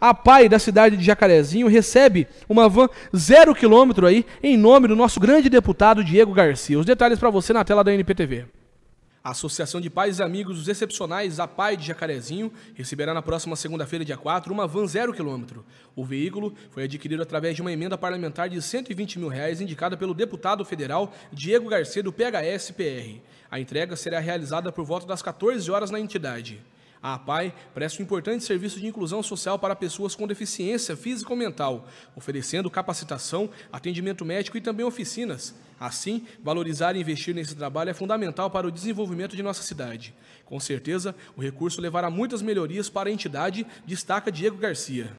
A PAI da cidade de Jacarezinho recebe uma van zero quilômetro aí em nome do nosso grande deputado Diego Garcia. Os detalhes para você na tela da NPTV. A Associação de Pais e Amigos dos Excepcionais, a PAI de Jacarezinho, receberá na próxima segunda-feira, dia 4, uma van zero quilômetro. O veículo foi adquirido através de uma emenda parlamentar de 120 mil reais indicada pelo deputado federal Diego Garcia do PHS PR. A entrega será realizada por volta das 14 horas na entidade. A ah, APAI presta um importante serviço de inclusão social para pessoas com deficiência física ou mental, oferecendo capacitação, atendimento médico e também oficinas. Assim, valorizar e investir nesse trabalho é fundamental para o desenvolvimento de nossa cidade. Com certeza, o recurso levará muitas melhorias para a entidade, destaca Diego Garcia.